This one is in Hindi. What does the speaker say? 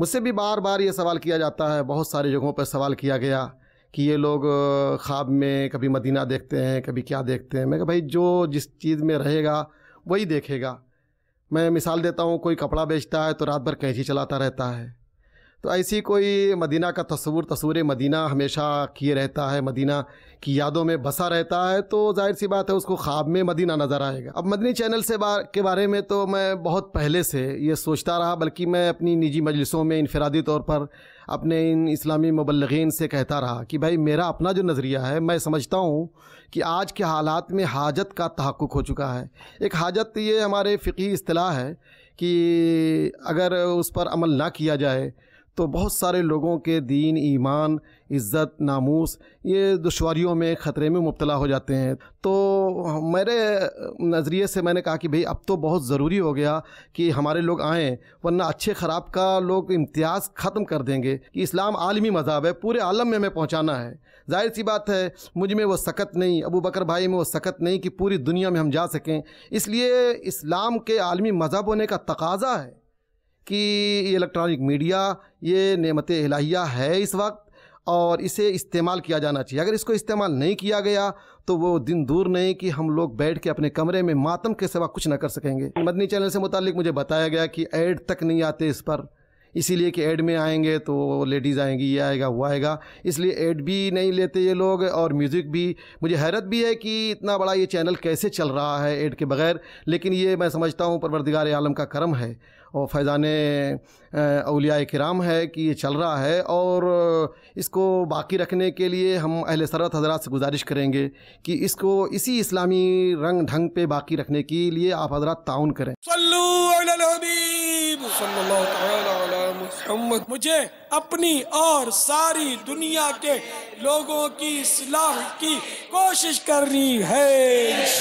मुझसे भी बार बार ये सवाल किया जाता है बहुत सारे जगहों पर सवाल किया गया कि ये लोग ख्वाब में कभी मदीना देखते हैं कभी क्या देखते हैं मैं कहा भाई जो जिस चीज़ में रहेगा वही देखेगा मैं मिसाल देता हूँ कोई कपड़ा बेचता है तो रात भर कैंची चलाता रहता है तो ऐसी कोई मदीना का तस्वूर तस्वूर मदीना हमेशा किए रहता है मदीना की यादों में बसा रहता है तो जाहिर सी बात है उसको ख्वाब में मदीना नज़र आएगा अब मदनी चैनल से बार के बारे में तो मैं बहुत पहले से ये सोचता रहा बल्कि मैं अपनी निजी मजलिसों में इनफरादी तौर पर अपने इन इस्लामी मुबलगिन से कहता रहा कि भाई मेरा अपना जो नज़रिया है मैं समझता हूँ कि आज के हालात में हाजत का तहक़ हो चुका है एक हाजत ये हमारे फ़िकी असलाह है कि अगर उस पर अमल ना किया जाए तो बहुत सारे लोगों के दीन ईमान इज़्ज़त नामूस ये दुशारियों में ख़तरे में मुबतला हो जाते हैं तो मेरे नज़रिए से मैंने कहा कि भाई अब तो बहुत ज़रूरी हो गया कि हमारे लोग आएँ वरना अच्छे ख़राब का लोग इम्तियाज़ ख़त्म कर देंगे कि इस्लाम आलमी मज़हब है पूरे आलम में हमें पहुँचाना है जाहिर सी बात है मुझ में वो सकत नहीं अबू बकर भाई में वो सकत नहीं कि पूरी दुनिया में हम जा सकें इसलिए इस्लाम के आलमी मज़हब होने का तकाजा है कि ये इलेक्ट्रॉनिक मीडिया ये नमत इलाहिया है इस वक्त और इसे इस्तेमाल किया जाना चाहिए अगर इसको इस्तेमाल नहीं किया गया तो वो दिन दूर नहीं कि हम लोग बैठ के अपने कमरे में मातम के सिवा कुछ ना कर सकेंगे मदनी चैनल से मुतालिक मुझे बताया गया कि ऐड तक नहीं आते इस पर इसीलिए कि ऐड में आएंगे तो लेडीज़ आएंगी ये आएगा वो आएगा इसलिए ऐड भी नहीं लेते ये लोग और म्यूज़िक भी मुझे हैरत भी है कि इतना बड़ा ये चैनल कैसे चल रहा है ऐड के बगैर लेकिन ये मैं समझता हूँ परवरदिगार आलम का करम है और फैज़ान अलिया कराम है कि ये चल रहा है और इसको बाकी रखने के लिए हम अहल सरत हजरात से गुजारिश करेंगे कि इसको इसी इस्लामी रंग ढंग पे बाकी रखने के लिए आप हजरा ताउन करें मुझे अपनी और सारी दुनिया के लोगों की सलाह की कोशिश करनी है